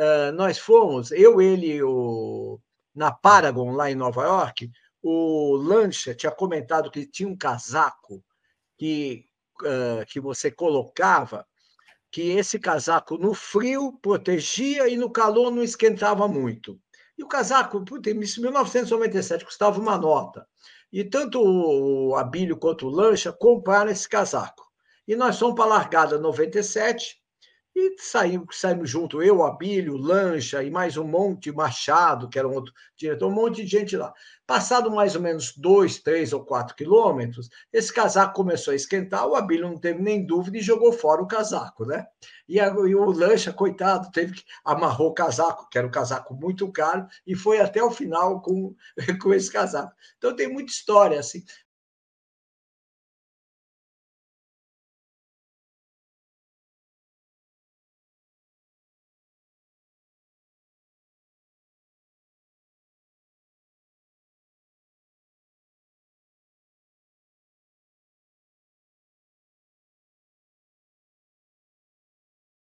Ah, nós fomos, eu, ele o, na Paragon, lá em Nova York, o Lancha tinha comentado que tinha um casaco que, uh, que você colocava, que esse casaco no frio protegia e no calor não esquentava muito. E o casaco, puta, isso em 1997 custava uma nota. E tanto o Abílio quanto o Lancha compraram esse casaco. E nós fomos para a largada 97, e saímos, saímos junto, eu, Abílio, Lancha e mais um monte, Machado, que era um outro diretor, um monte de gente lá. Passado mais ou menos dois, três ou quatro quilômetros, esse casaco começou a esquentar, o Abílio não teve nem dúvida e jogou fora o casaco, né? E, a, e o Lancha, coitado, teve que amarrou o casaco, que era um casaco muito caro, e foi até o final com, com esse casaco. Então tem muita história, assim.